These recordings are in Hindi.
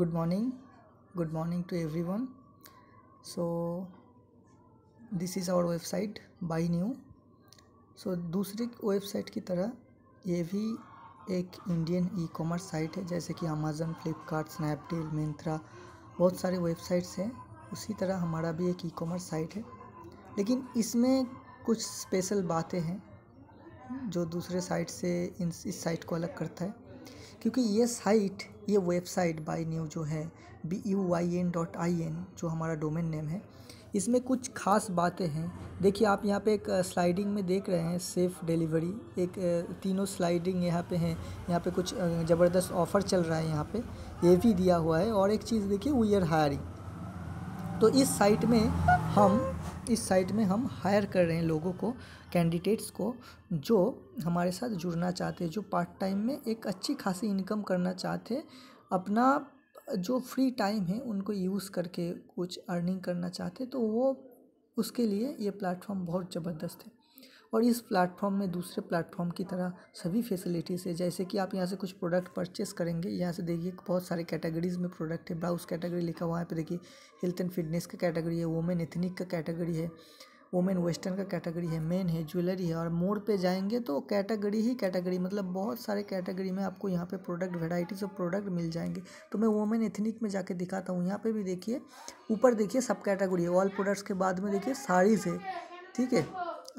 good morning good morning to everyone so this is our website buy new so दूसरी वेबसाइट की तरह ये भी एक इंडियन ई कॉमर्स साइट है जैसे कि अमेज़न फ्लिपकार्ट स्नैपडील मिंत्रा बहुत सारे वेबसाइट्स हैं उसी तरह हमारा भी एक ई कॉमर्स साइट है लेकिन इसमें कुछ स्पेशल बातें हैं जो दूसरे साइट से इन इस साइट को अलग करता है क्योंकि ये साइट ये वेबसाइट बाई न्यू जो है B U Y N dot I N जो हमारा डोमेन नेम है इसमें कुछ खास बातें हैं देखिए आप यहाँ पे एक स्लाइडिंग में देख रहे हैं सेफ़ डिलीवरी एक तीनों स्लाइडिंग यहाँ पे हैं यहाँ पे कुछ ज़बरदस्त ऑफ़र चल रहा है यहाँ पे ये भी दिया हुआ है और एक चीज़ देखिए वी आर हायरिंग तो इस साइट में हम इस साइड में हम हायर कर रहे हैं लोगों को कैंडिडेट्स को जो हमारे साथ जुड़ना चाहते हैं जो पार्ट टाइम में एक अच्छी खासी इनकम करना चाहते अपना जो फ्री टाइम है उनको यूज़ करके कुछ अर्निंग करना चाहते तो वो उसके लिए ये प्लेटफॉर्म बहुत ज़बरदस्त है और इस प्लेटफॉर्म में दूसरे प्लेटफॉर्म की तरह सभी फैसिलिटीज़ है जैसे कि आप यहाँ से कुछ प्रोडक्ट परचेस करेंगे यहाँ से देखिए बहुत सारे कैटेगरीज़ में प्रोडक्ट है ब्राउज कैटेगरी लिखा हुआ है पर देखिए हेल्थ एंड फिटनेस का कैटेगरी है वोमेन एथनिक का कैटेगरी है वोमेन वेस्टर्न का कैटेगरी है मेन है ज्वेलरी है और मोड़ पे जाएंगे तो कैटेगरी ही कैटेगरी मतलब बहुत सारे कैटेगरी में आपको यहाँ पे प्रोडक्ट वेराइटीज़ ऑफ प्रोडक्ट मिल जाएंगे तो मैं वोमेन एथनिक में जाके दिखाता हूँ यहाँ पे भी देखिए ऊपर देखिए सब कैटेगरी है ऑल प्रोडक्ट्स के बाद में देखिए साड़ीज़ है ठीक है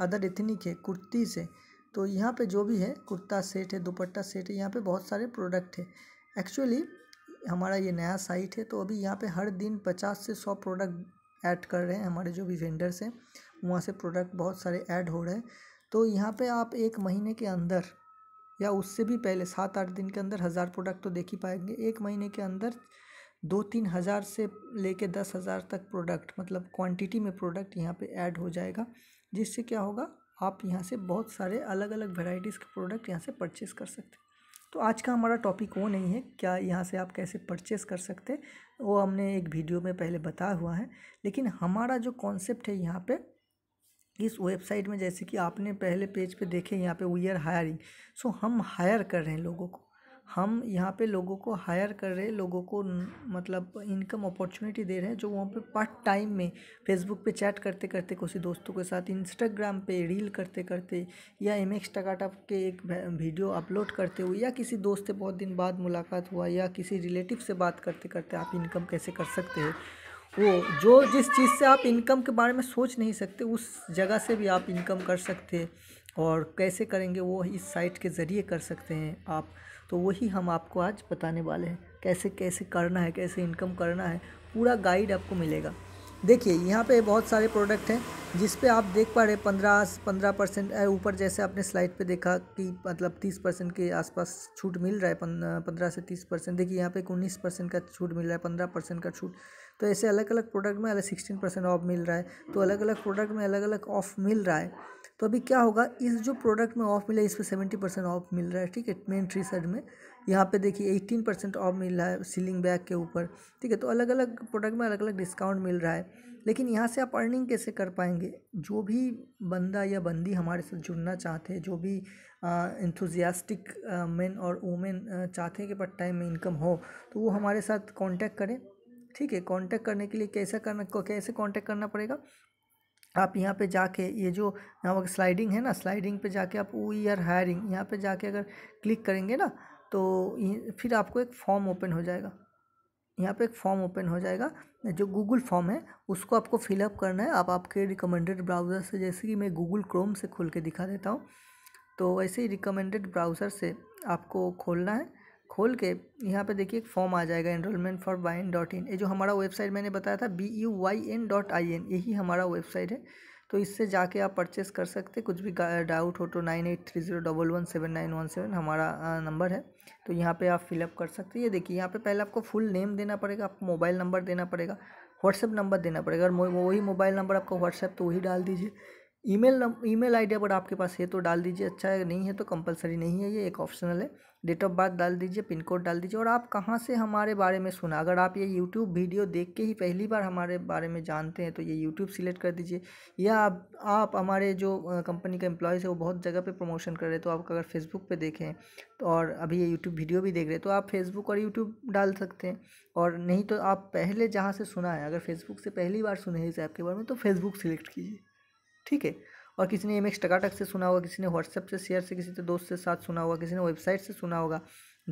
अदर एथनिक है कुर्ती से तो यहाँ पे जो भी है कुर्ता सेट है दुपट्टा सेट है यहाँ पे बहुत सारे प्रोडक्ट है एक्चुअली हमारा ये नया साइट है तो अभी यहाँ पे हर दिन पचास से सौ प्रोडक्ट ऐड कर रहे हैं हमारे जो भी वेंडर्स हैं वहाँ से प्रोडक्ट बहुत सारे ऐड हो रहे हैं तो यहाँ पर आप एक महीने के अंदर या उससे भी पहले सात आठ दिन के अंदर हज़ार प्रोडक्ट तो देख ही पाएंगे एक महीने के अंदर दो तीन हज़ार से लेके दस हज़ार तक प्रोडक्ट मतलब क्वांटिटी में प्रोडक्ट यहाँ पे ऐड हो जाएगा जिससे क्या होगा आप यहाँ से बहुत सारे अलग अलग वेराइटीज़ के प्रोडक्ट यहाँ से परचेस कर सकते हैं तो आज का हमारा टॉपिक वो नहीं है क्या यहाँ से आप कैसे परचेस कर सकते वो हमने एक वीडियो में पहले बताया हुआ है लेकिन हमारा जो कॉन्सेप्ट है यहाँ पर इस वेबसाइट में जैसे कि आपने पहले पेज पे देखे यहाँ पे वी आर हायरिंग सो हम हायर कर रहे हैं लोगों को हम यहाँ पे लोगों को हायर कर रहे हैं लोगों को मतलब इनकम अपॉर्चुनिटी दे रहे हैं जो वहाँ पे पार्ट टाइम में फेसबुक पे चैट करते करते किसी दोस्तों के साथ इंस्टाग्राम पे रील करते करते या एम एक्स टकाटा के एक वीडियो अपलोड करते हुए या किसी दोस्त से बहुत दिन बाद मुलाकात हुआ या किसी रिलेटिव से बात करते करते आप इनकम कैसे कर सकते हैं वो जो जिस चीज़ से आप इनकम के बारे में सोच नहीं सकते उस जगह से भी आप इनकम कर सकते और कैसे करेंगे वो इस साइट के ज़रिए कर सकते हैं आप तो वही हम आपको आज बताने वाले हैं कैसे कैसे करना है कैसे इनकम करना है पूरा गाइड आपको मिलेगा देखिए यहाँ पे बहुत सारे प्रोडक्ट हैं जिस पे आप देख पा रहे पंद्रह पंद्रह परसेंट ऊपर जैसे आपने स्लाइड पे देखा कि मतलब तीस परसेंट के आसपास छूट मिल रहा है पंद्रह से तीस परसेंट देखिए यहाँ पे उन्नीस परसेंट का छूट मिल रहा है पंद्रह परसेंट का छूट तो ऐसे अलग अलग प्रोडक्ट में अलग सिक्सटीन परसेंट ऑफ मिल रहा है तो अलग अलग प्रोडक्ट में अलग अलग ऑफ मिल रहा है तो अभी क्या होगा इस जो प्रोडक्ट में ऑफ मिला है इस पर सेवेंटी परसेंट ऑफ मिल रहा है ठीक है मेन थ्री सेट में यहाँ पे देखिए एटीन परसेंट ऑफ मिल रहा है सीलिंग बैग के ऊपर ठीक है तो अलग अलग प्रोडक्ट में अलग अलग डिस्काउंट मिल रहा है लेकिन यहाँ से आप अर्निंग कैसे कर पाएंगे जो भी बंदा या बंदी हमारे साथ जुड़ना चाहते हैं जो भी इंथुजियास्टिक मैन और वुमेन चाहते हैं कि पार्ट टाइम में इनकम हो तो वो हमारे साथ कॉन्टैक्ट करें ठीक है कांटेक्ट करने के लिए कैसा करना कैसे कांटेक्ट करना पड़ेगा आप यहाँ पे जाके ये जो यहाँ पर स्लाइडिंग है ना स्लाइडिंग पे जाके आप वी आर हायरिंग यहाँ पे जाके अगर क्लिक करेंगे ना तो फिर आपको एक फॉर्म ओपन हो जाएगा यहाँ पे एक फॉर्म ओपन हो जाएगा जो गूगल फॉर्म है उसको आपको फिलअप करना है आप आपके रिकमेंडेड ब्राउज़र से जैसे कि मैं गूगल क्रोम से खोल के दिखा देता हूँ तो वैसे ही रिकमेंडेड ब्राउज़र से आपको खोलना है खोल के यहाँ पे देखिए एक फॉर्म आ जाएगा enrolment for Y N dot in ये जो हमारा वेबसाइट मैंने बताया था B U Y N dot I N यही हमारा वेबसाइट है तो इससे जाके आप परचेस कर सकते कुछ भी डाउट हो तो nine eight three zero double one seven nine one seven हमारा नंबर है तो यहाँ पे आप फिलअप कर सकते हैं ये देखिए यहाँ पे पहले आपको फुल नेम देना पड़ेगा आपको मोबाइल नंबर देना पड़ेगा व्हाट्सअप नंबर देना पड़ेगा और वही मोबाइल नंबर आपका व्हाट्सएप तो वही डाल दीजिए ईमेल ईमेल आईडी अगर आपके पास है तो डाल दीजिए अच्छा है नहीं है तो कंपलसरी नहीं है ये एक ऑप्शनल है डेट ऑफ बर्थ डाल दीजिए पिन कोड डाल दीजिए और आप कहाँ से हमारे बारे में सुना अगर आप ये यूट्यूब वीडियो देख के ही पहली बार हमारे बारे में जानते हैं तो ये यूट्यूब सिलेक्ट कर दीजिए या आप आप हमारे जो कंपनी का एम्प्लॉयज़ है वो बहुत जगह पर प्रमोशन कर रहे हैं तो आप अगर फेसबुक पर देखें तो और अभी ये यूट्यूब वीडियो भी देख रहे हैं तो आप फेसबुक और यूट्यूब डाल सकते हैं और नहीं तो आप पहले जहाँ से सुना है अगर फेसबुक से पहली बार सुने इस ऐप के बारे में तो फेसबुक सिलेक्ट कीजिए ठीक है और किसी ने एम एक्स टकाटक से सुना होगा किसी ने व्हाट्सएप से शेयर से किसी के दोस्त से साथ सुना होगा किसी ने वेबसाइट से सुना होगा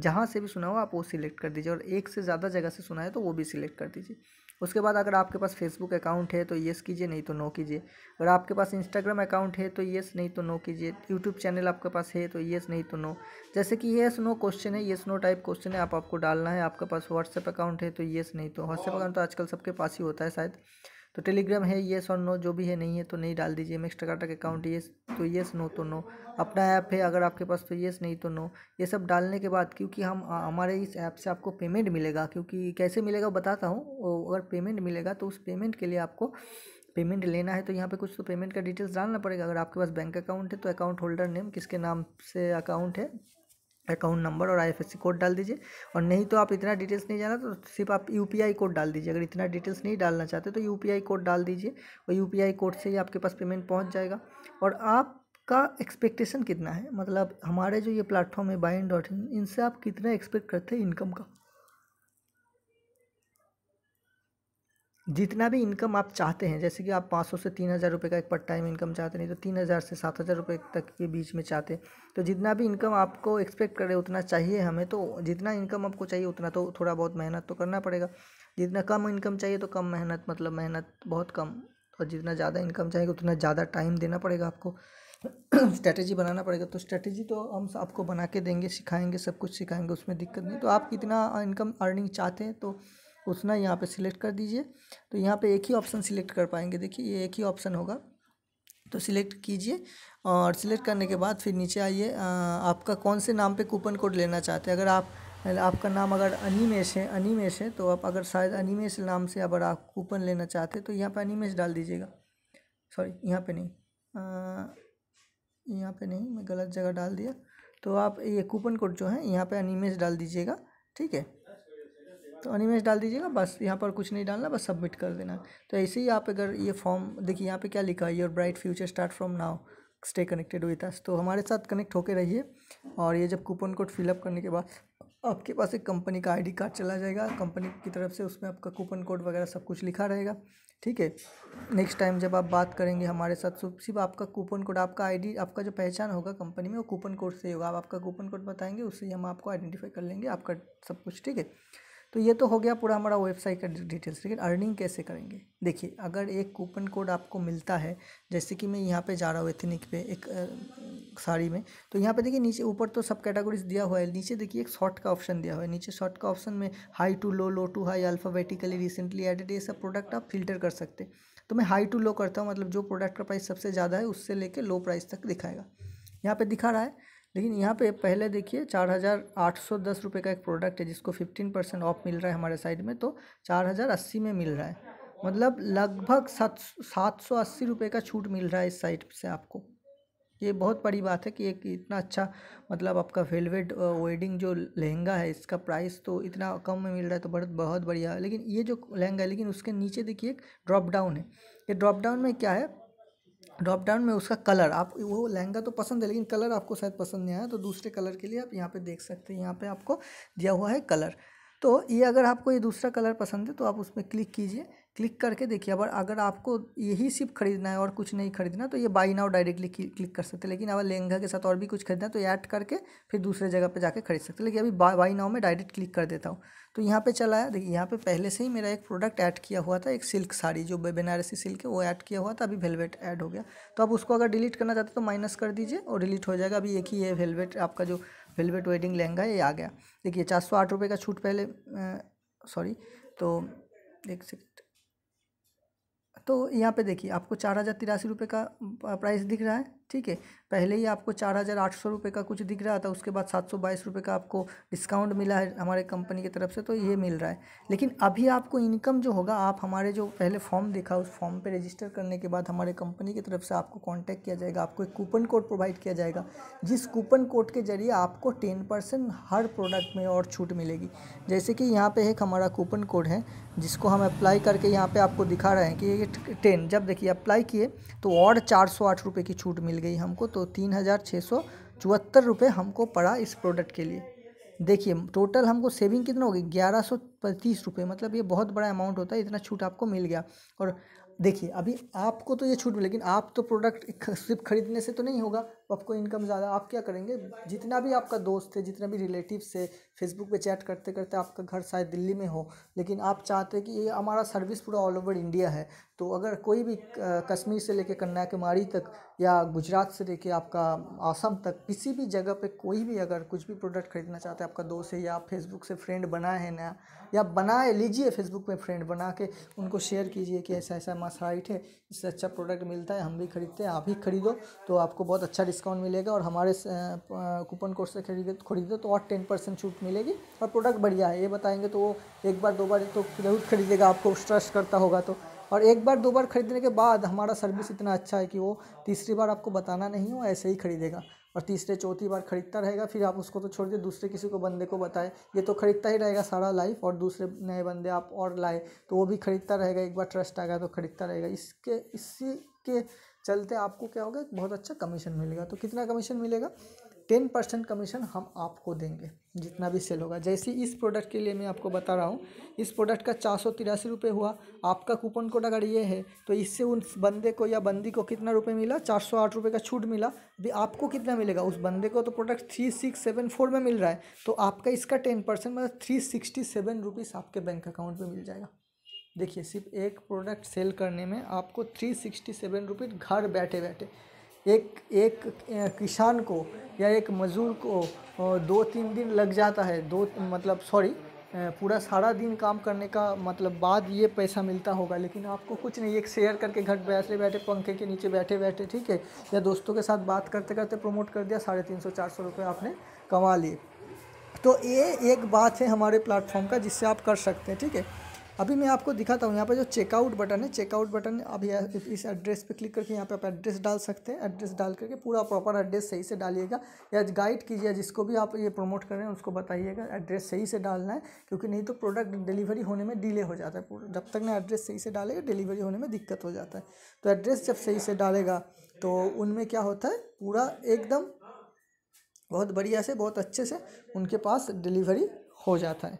जहाँ से भी सुना होगा आप वो सिलेक्ट कर दीजिए और एक से ज़्यादा जगह से सुना है तो वो भी सिलेक्ट कर दीजिए उसके बाद अगर आपके पास फेसबुक अकाउंट है तो येस कीजिए नहीं तो नो कीजिए अगर आपके पास इंस्टाग्राम अकाउंट है तो येस नहीं तो नो कीजिए यूट्यूब चैनल आपके पास है तो येस नहीं तो नो जैसे कि येस नो क्वेश्चन है येस नो टाइप क्वेश्चन है आप आपको डालना है आपके पास व्हाट्सएप अकाउंट है तो येस नहीं तो व्हाट्सएप अकाउंट तो आजकल सबके पास ही होता है शायद तो टेलीग्राम है येस और नो जो भी है नहीं है तो नहीं डाल दीजिए मैक्स टकाटक अकाउंट येस तो येस नो तो नो अपना ऐप है अगर आपके पास तो येस नहीं तो नो ये सब डालने के बाद क्योंकि हम हमारे इस ऐप से आपको पेमेंट मिलेगा क्योंकि कैसे मिलेगा बताता हूँ अगर पेमेंट मिलेगा तो उस पेमेंट के लिए आपको पेमेंट लेना है तो यहाँ पे कुछ तो पेमेंट का डिटेल्स डालना पड़ेगा अगर आपके पास बैंक अकाउंट है तो अकाउंट होल्डर नेम किसके नाम से अकाउंट है अकाउंट नंबर और आईएफएससी कोड डाल दीजिए और नहीं तो आप इतना डिटेल्स नहीं जाना तो सिर्फ आप यूपीआई कोड डाल दीजिए अगर इतना डिटेल्स नहीं डालना चाहते तो यूपीआई कोड डाल दीजिए और यूपीआई कोड से ही आपके पास पेमेंट पहुँच जाएगा और आप का एक्सपेक्टेशन कितना है मतलब हमारे जो ये प्लेटफॉर्म है बाइन डॉट इन इनसे आप कितना एक्सपेक्ट करते हैं इनकम का जितना भी इनकम आप चाहते हैं जैसे कि आप पाँच सौ से तीन हज़ार रुपये का एक पार्ट टाइम इनकम चाहते नहीं तो तीन हज़ार से सात हज़ार रुपये तक के बीच में चाहते तो जितना भी इनकम आपको एक्सपेक्ट करें उतना चाहिए हमें तो जितना इनकम आपको चाहिए उतना तो थोड़ा बहुत मेहनत तो करना पड़ेगा जितना कम इनकम चाहिए तो कम मेहनत मतलब मेहनत बहुत कम और जितना ज़्यादा इनकम चाहिए उतना ज़्यादा टाइम देना पड़ेगा आपको स्ट्रैटेजी बनाना पड़ेगा तो स्ट्रैटेजी तो हम आपको बना के देंगे सिखाएंगे सब कुछ सिखाएंगे उसमें दिक्कत नहीं तो आप कितना इनकम अर्निंग चाहते हैं तो उतना यहाँ पे सिलेक्ट कर दीजिए तो यहाँ पे एक ही ऑप्शन सिलेक्ट कर पाएंगे देखिए ये एक ही ऑप्शन होगा तो सिलेक्ट कीजिए और सिलेक्ट करने के बाद फिर नीचे आइए आपका कौन से नाम पे कूपन कोड लेना चाहते हैं अगर आप आपका नाम अगर अनिमेश है अनिमेश है तो आप अगर शायद अनिमेश नाम से अगर आप कूपन लेना चाहते तो यहाँ पर अनिमेश डाल दीजिएगा सॉरी यहाँ पर नहीं यहाँ पर नहीं मैं गलत जगह डाल दिया तो आप ये कूपन कोड जो है यहाँ पर अनिमेश डाल दीजिएगा ठीक है तो अनिमेश डाल दीजिएगा बस यहाँ पर कुछ नहीं डालना बस सबमिट कर देना तो ऐसे ही आप अगर ये फॉर्म देखिए यहाँ पे क्या लिखा है your bright future start from now stay connected with us तो हमारे साथ कनेक्ट होकर रहिए और ये जब कूपन कोड फिलअप करने के बाद आपके पास एक कंपनी का आईडी कार्ड चला जाएगा कंपनी की तरफ से उसमें आपका कूपन कोड वगैरह सब कुछ लिखा रहेगा ठीक है नेक्स्ट टाइम जब आप बात करेंगे हमारे साथ तो सिर्फ आपका कूपन कोड आपका आईडी आपका जो पहचान होगा कंपनी में वो कूपन कोड से होगा आप आपका कूपन कोड बताएंगे उससे हम आपको आइडेंटिफाई कर लेंगे आपका सब कुछ ठीक है तो ये तो हो गया पूरा हमारा वेबसाइट का डिटेल्स लेकिन अर्निंग कैसे करेंगे देखिए अगर एक कूपन कोड आपको मिलता है जैसे कि मैं यहाँ पे जा रहा हूँ एथनिक पे एक साड़ी में तो यहाँ पे देखिए नीचे ऊपर तो सब कैटेगरीज दिया हुआ है नीचे देखिए एक शॉर्ट का ऑप्शन दिया हुआ है नीचे शॉर्ट का ऑप्शन में high to low low to high alphabetically recently added ये सब प्रोडक्ट आप फिल्टर कर सकते तो मैं हाई टू लो करता हूँ मतलब जो प्रोडक्ट का प्राइस सबसे ज़्यादा है उससे लेके लो प्राइस तक दिखाएगा यहाँ पर दिखा रहा है लेकिन यहाँ पे पहले देखिए चार हज़ार आठ सौ दस रुपये का एक प्रोडक्ट है जिसको फिफ्टीन परसेंट ऑफ मिल रहा है हमारे साइड में तो चार हज़ार अस्सी में मिल रहा है मतलब लगभग सात सात सौ अस्सी रुपये का छूट मिल रहा है इस साइट से आपको ये बहुत बड़ी बात है कि एक इतना अच्छा मतलब आपका वेलवेट वेडिंग जो लहंगा है इसका प्राइस तो इतना कम में मिल रहा है तो बहुत बहुत बढ़िया है लेकिन ये जो लहंगा है लेकिन उसके नीचे देखिए एक ड्रॉप डाउन है ये ड्रॉप डाउन में क्या है ड्रॉप डाउन में उसका कलर आप वो लहंगा तो पसंद है लेकिन कलर आपको शायद पसंद नहीं आया तो दूसरे कलर के लिए आप यहाँ पे देख सकते हैं यहाँ पे आपको दिया हुआ है कलर तो ये अगर आपको ये दूसरा कलर पसंद है तो आप उसमें क्लिक कीजिए क्लिक करके देखिए अब अगर आपको यही सिर्फ खरीदना है और कुछ नहीं खरीदना तो ये बाई नाउ डायरेक्टली क्लिक कर सकते हैं लेकिन अगर लहंगा के साथ और भी कुछ खरीदना है तो ऐड करके फिर दूसरे जगह पे जाके खरीद सकते हैं लेकिन अभी बा, बाई नाउ में डायरेक्ट क्लिक कर देता हूँ तो यहाँ पे चला है देखिए यहाँ पे पहले से ही मेरा एक प्रोडक्ट ऐड किया हुआ था एक सिल्क साड़ी जो बनारसी सिल्क है वो ऐड किया हुआ था अभी वेलवेट ऐड हो गया तो आप उसको अगर डिलीट करना चाहते तो माइनस कर दीजिए और डिलीट हो जाएगा अभी एक ही है वेलवेट आपका जो वेलवेट वेडिंग लहंगा ये आ गया देखिए चार सौ आठ रुपये का छूट पहले सॉरी तो देख सकते तो यहाँ पे देखिए आपको चार हज़ार तिरासी रुपये का प्राइस दिख रहा है ठीक है पहले ही आपको चार हज़ार आठ सौ रुपये का कुछ दिख रहा था उसके बाद सात सौ बाईस रुपये का आपको डिस्काउंट मिला है हमारे कंपनी की तरफ से तो ये मिल रहा है लेकिन अभी आपको इनकम जो होगा आप हमारे जो पहले फॉर्म देखा उस फॉर्म पे रजिस्टर करने के बाद हमारे कंपनी की तरफ से आपको कॉन्टैक्ट किया जाएगा आपको एक कूपन कोड प्रोवाइड किया जाएगा जिस कूपन कोड के जरिए आपको टेन परसेंट हर प्रोडक्ट में और छूट मिलेगी जैसे कि यहाँ पर एक हमारा कूपन कोड है जिसको हम अप्लाई करके यहाँ पर आपको दिखा रहे हैं कि ये टेन जब देखिए अप्लाई किए तो और चार सौ आठ रुपये की छूट मिल गई हमको तो तीन हज़ार छः सौ चौहत्तर रुपये हमको पड़ा इस प्रोडक्ट के लिए देखिए टोटल हमको सेविंग कितना हो गई ग्यारह सौ पैंतीस रुपये मतलब ये बहुत बड़ा अमाउंट होता है इतना छूट आपको मिल गया और देखिए अभी आपको तो ये छूट लेकिन आप तो प्रोडक्ट सिर्फ खरीदने से तो नहीं होगा तो आपको इनकम ज़्यादा आप क्या करेंगे जितना भी आपका दोस्त है जितना भी रिलेटिव है फेसबुक पे चैट करते करते आपका घर शायद दिल्ली में हो लेकिन आप चाहते हैं कि ये हमारा सर्विस पूरा ऑल ओवर इंडिया है तो अगर कोई भी कश्मीर से लेके कन्याकुमारी तक या गुजरात से लेके आपका आसम तक किसी भी जगह पे कोई भी अगर कुछ भी प्रोडक्ट खरीदना चाहते हैं आपका दोस्त है या आप फेसबुक से फ्रेंड बनाए हैं नया या बनाए लीजिए फेसबुक में फ्रेंड बना के उनको शेयर कीजिए कि ऐसा ऐसा मसाइट है इससे अच्छा प्रोडक्ट मिलता है हम भी खरीदते हैं आप ही खरीदो तो आपको बहुत अच्छा डिस्काउंट मिलेगा और हमारे कूपन कोड से खरीदे खरीदे तो और टेन परसेंट छूट मिलेगी और प्रोडक्ट बढ़िया है ये बताएंगे तो वो एक बार दो बार तो जरूर खरीदेगा आपको ट्रस्ट करता होगा तो और एक बार दो बार खरीदने के बाद हमारा सर्विस इतना अच्छा है कि वो तीसरी बार आपको बताना नहीं हो ऐसे ही खरीदेगा और तीसरे चौथी बार खरीदता रहेगा फिर आप उसको तो छोड़ दे दूसरे किसी को बंदे को बताए ये तो खरीदता ही रहेगा सारा लाइफ और दूसरे नए बंदे आप और लाए तो वो भी खरीदता रहेगा एक बार ट्रस्ट आ गया तो खरीदता रहेगा इसके इसी के चलते आपको क्या होगा बहुत अच्छा कमीशन मिलेगा तो कितना कमीशन मिलेगा टेन परसेंट कमीशन हम आपको देंगे जितना भी सेल होगा जैसे इस प्रोडक्ट के लिए मैं आपको बता रहा हूँ इस प्रोडक्ट का चार सौ तिरासी रुपये हुआ आपका कूपन कोड अगर ये है तो इससे उन बंदे को या बंदी को कितना रुपये मिला चार सौ आठ रुपये का छूट मिला अभी आपको कितना मिलेगा उस बंदे को तो product three six seven four में मिल रहा है तो आपका इसका टेन परसेंट मतलब थ्री सिक्सटी सेवन रुपीज़ आपके बैंक अकाउंट में मिल जाएगा देखिए सिर्फ एक प्रोडक्ट सेल करने में आपको थ्री सिक्सटी सेवन रुपीज़ घर बैठे बैठे एक एक किसान को या एक मज़दूर को दो तीन दिन लग जाता है दो मतलब सॉरी पूरा सारा दिन काम करने का मतलब बाद ये पैसा मिलता होगा लेकिन आपको कुछ नहीं एक शेयर करके घर बैठे बैठे पंखे के नीचे बैठे बैठे ठीक है या दोस्तों के साथ बात करते करते प्रमोट कर दिया साढ़े तीन सौ चार सौ रुपये आपने कमा लिए तो ये एक बात है हमारे प्लेटफॉर्म का जिससे आप कर सकते हैं ठीक है अभी मैं आपको दिखाता हूँ यहाँ पर जो चेकआउट बटन है चेकआउट बटन अभी इस एड्रेस पे क्लिक करके यहाँ पे आप एड्रेस डाल सकते हैं एड्रेस डाल करके पूरा प्रॉपर एड्रेस सही से डालिएगा या गाइड कीजिए जिसको भी आप ये प्रमोट कर रहे हैं उसको बताइएगा एड्रेस सही से डालना है क्योंकि नहीं तो प्रोडक्ट डिलीवरी होने में डिले हो जाता है जब तक ना एड्रेस सही से डालेगा डिलीवरी होने में दिक्कत हो जाता है तो एड्रेस जब सही से डालेगा तो उनमें क्या होता है पूरा एकदम बहुत बढ़िया से बहुत अच्छे से उनके पास डिलीवरी हो जाता है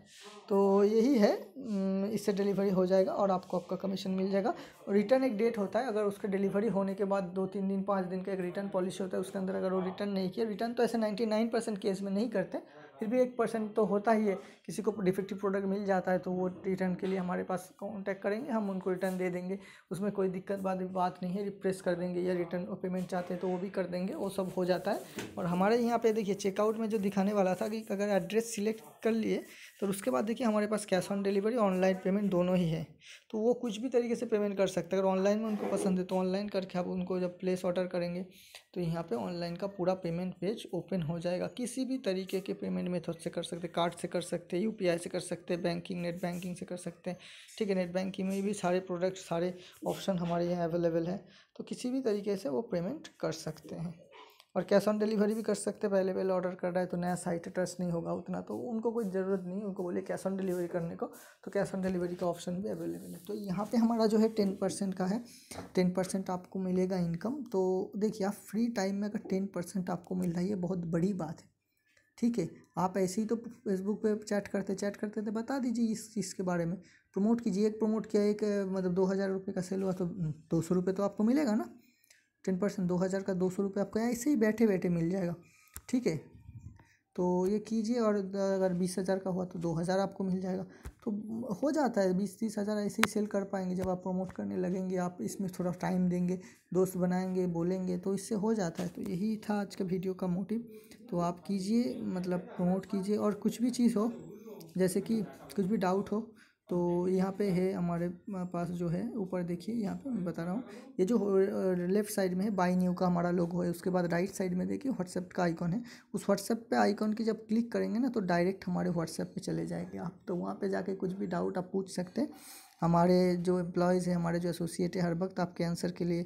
तो यही है इससे डिलीवरी हो जाएगा और आपको आपका कमीशन मिल जाएगा और रिटर्न एक डेट होता है अगर उसके डिलीवरी होने के बाद दो तीन दिन पाँच दिन का एक रिटर्न पॉलिसी होता है उसके अंदर अगर वो रिटर्न नहीं किया रिटर्न तो ऐसे नाइन्टी नाइन परसेंट केस में नहीं करते फिर भी एक परसेंट तो होता ही है किसी को डिफेक्टिव प्रोडक्ट मिल जाता है तो वो रिटर्न के लिए हमारे पास कॉन्टैक्ट करेंगे हम उनको रिटर्न दे देंगे उसमें कोई दिक्कत बात बात नहीं है रिप्रेस कर देंगे या रिटर्न पेमेंट चाहते हैं तो वो भी कर देंगे वो सब हो जाता है और हमारे यहाँ पे देखिए चेकआउट में जो दिखाने वाला था कि अगर एड्रेस सिलेक्ट कर लिए फिर उसके बाद देखिए हमारे पास cash on delivery online payment दोनों ही है तो वो कुछ भी तरीके से पेमेंट कर सकते हैं अगर ऑनलाइन में उनको पसंद है तो ऑनलाइन करके आप उनको जब प्लेस ऑर्डर करेंगे तो यहाँ पे ऑनलाइन का पूरा पेमेंट पेज ओपन हो जाएगा किसी भी तरीके के पेमेंट मेथड से कर सकते कार्ड से कर सकते यू से कर सकते हैं बैंकिंग नेट बैंकिंग से कर सकते हैं ठीक है नेट बैंकिंग में भी सारे प्रोडक्ट सारे ऑप्शन हमारे यहाँ अवेलेबल है तो किसी भी तरीके से वो पेमेंट कर सकते हैं और कैश ऑन डिलीवरी भी कर सकते हैं पहले पहले ऑर्डर कर रहा है तो नया साइट ट्रस्ट नहीं होगा उतना तो उनको कोई ज़रूरत नहीं उनको बोले कैश ऑन डिलीवरी करने को तो कैश ऑन डिलीवरी का ऑप्शन भी अवेलेबल है तो यहाँ पे हमारा जो है टेन परसेंट का है टेन परसेंट आपको मिलेगा इनकम तो देखिए आप फ्री टाइम में अगर टेन परसेंट आपको मिल रहा है ये बहुत बड़ी बात है ठीक है आप ऐसे ही तो फेसबुक पे चैट करते चैट करते थे बता दीजिए इस चीज़ के बारे में प्रमोट कीजिए एक प्रमोट किया एक मतलब दो हज़ार रुपये का सेल हुआ तो हम्म, दो सौ रुपये तो आपको मिलेगा ना टेन परसेंट दो हज़ार का दो सौ रुपये आपको ऐसे ही बैठे बैठे मिल जाएगा ठीक है तो ये कीजिए और अगर बीस हज़ार का हुआ तो दो हज़ार आपको मिल जाएगा तो हो जाता है बीस तीस हज़ार ऐसे ही सेल कर पाएंगे जब आप प्रमोट करने लगेंगे आप इसमें थोड़ा टाइम देंगे दोस्त बनाएंगे बोलेंगे तो इससे हो जाता है तो यही था आज का वीडियो का मोटिव तो आप कीजिए मतलब प्रमोट कीजिए और कुछ भी चीज़ हो जैसे कि कुछ भी डाउट हो तो यहाँ पे है हमारे पास जो है ऊपर देखिए यहाँ पे मैं बता रहा हूँ ये जो लेफ्ट साइड में है बाई न्यू का हमारा लोगो है उसके बाद राइट साइड में देखिए व्हाट्सएप का आइकॉन है उस व्हाट्सएप पे आइकॉन की जब क्लिक करेंगे ना तो डायरेक्ट हमारे व्हाट्सएप पे चले जाएंगे आप तो वहाँ पे जाके कुछ भी डाउट आप पूछ सकते हैं हमारे जो एम्प्लॉयज़ हैं हमारे जो एसोसिएट है हर वक्त आपके आंसर के लिए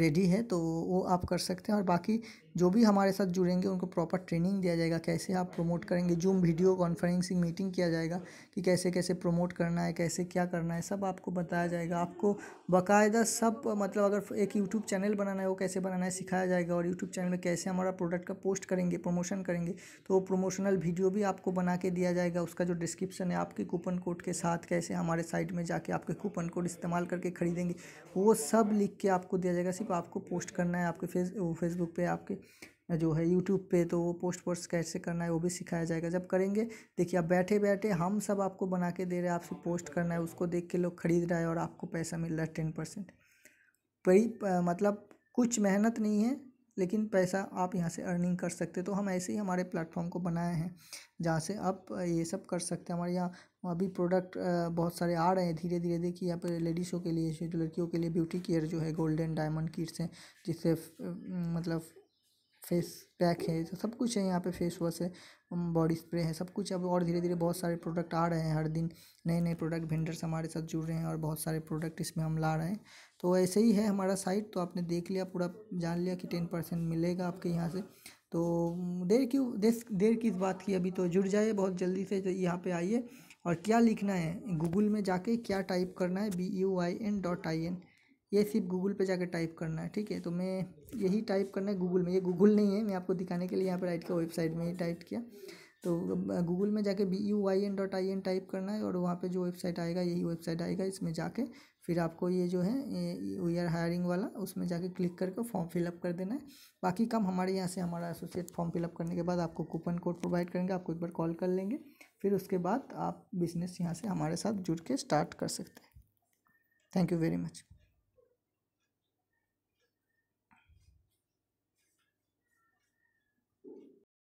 रेडी है तो वो आप कर सकते हैं और बाकी जो भी हमारे साथ जुड़ेंगे उनको प्रॉपर ट्रेनिंग दिया जाएगा कैसे आप प्रमोट करेंगे जूम वीडियो कॉन्फ्रेंसिंग मीटिंग किया जाएगा कि कैसे कैसे प्रमोट करना है कैसे क्या करना है सब आपको बताया जाएगा आपको बाकायदा सब मतलब अगर एक यूट्यूब चैनल बनाना है वो कैसे बनाना है सिखाया जाएगा और यूट्यूब चैनल में कैसे हमारा प्रोडक्ट का पोस्ट करेंगे प्रमोशन करेंगे तो वो प्रमोशनल वीडियो भी आपको बना के दिया जाएगा उसका जो डिस्क्रिप्शन है आपके कूपन कोड के साथ कैसे हमारे साइट में जाके आपके कूपन कोड इस्तेमाल करके खरीदेंगे वो सब लिख के आपको दिया जाएगा उसी को आपको पोस्ट करना है आपके फेस फेसबुक पे आपके जो है यूट्यूब पे तो वो पोस्ट पोस्ट कैसे करना है वो भी सिखाया जाएगा जब करेंगे देखिए आप बैठे बैठे हम सब आपको बना के दे रहे हैं आपसे पोस्ट करना है उसको देख के लोग खरीद रहा है और आपको पैसा मिल रहा है टेन परसेंट मतलब कुछ मेहनत नहीं है लेकिन पैसा आप यहाँ से अर्निंग कर सकते तो हम ऐसे ही हमारे प्लेटफॉर्म को बनाए हैं जहाँ से आप ये सब कर सकते हैं हमारे यहाँ अभी प्रोडक्ट बहुत सारे आ रहे हैं धीरे धीरे देखिए यहाँ पर लेडीज़ों के लिए लड़कियों के लिए ब्यूटी केयर जो है गोल्डन डायमंड किट्स हैं जिससे मतलब फेस पैक है सब कुछ है यहाँ पे फेस वॉश है बॉडी स्प्रे है सब कुछ अब और धीरे धीरे बहुत सारे प्रोडक्ट आ रहे हैं हर दिन नए नए प्रोडक्ट वेंडर्स हमारे साथ जुड़ रहे हैं और बहुत सारे प्रोडक्ट इसमें हम ला रहे हैं तो ऐसे ही है हमारा साइट तो आपने देख लिया पूरा जान लिया कि टेन परसेंट मिलेगा आपके यहाँ से तो देर क्यों देर देर किस बात की अभी तो जुड़ जाइए बहुत जल्दी से यहाँ पर आइए और क्या लिखना है गूगल में जाके क्या टाइप करना है B U I N dot I N ये सिर्फ गूगल पे जाकर टाइप करना है ठीक है तो मैं यही टाइप करना है गूगल में ये गूगल नहीं है मैं आपको दिखाने के लिए यहाँ पर राइट का वेबसाइट में ही टाइप किया तो गूगल में जाके B U I N dot I N type करना है और वहाँ पे जो वेबसाइट आएगा यही वेबसाइट आएगा इसमें जाके फिर आपको ये जो है वी आर हायरिंग वाला उसमें जाके क्लिक करके फॉर्म फिलअप कर देना है बाकी काम हमारे यहाँ से हमारा एसोसिएट फॉर्म फिलअप करने के बाद आपको कूपन कोड प्रोवाइड करेंगे आपको एक बार कॉल कर लेंगे फिर उसके बाद आप बिज़नेस यहाँ से हमारे साथ जुड़ के स्टार्ट कर सकते हैं थैंक यू वेरी मच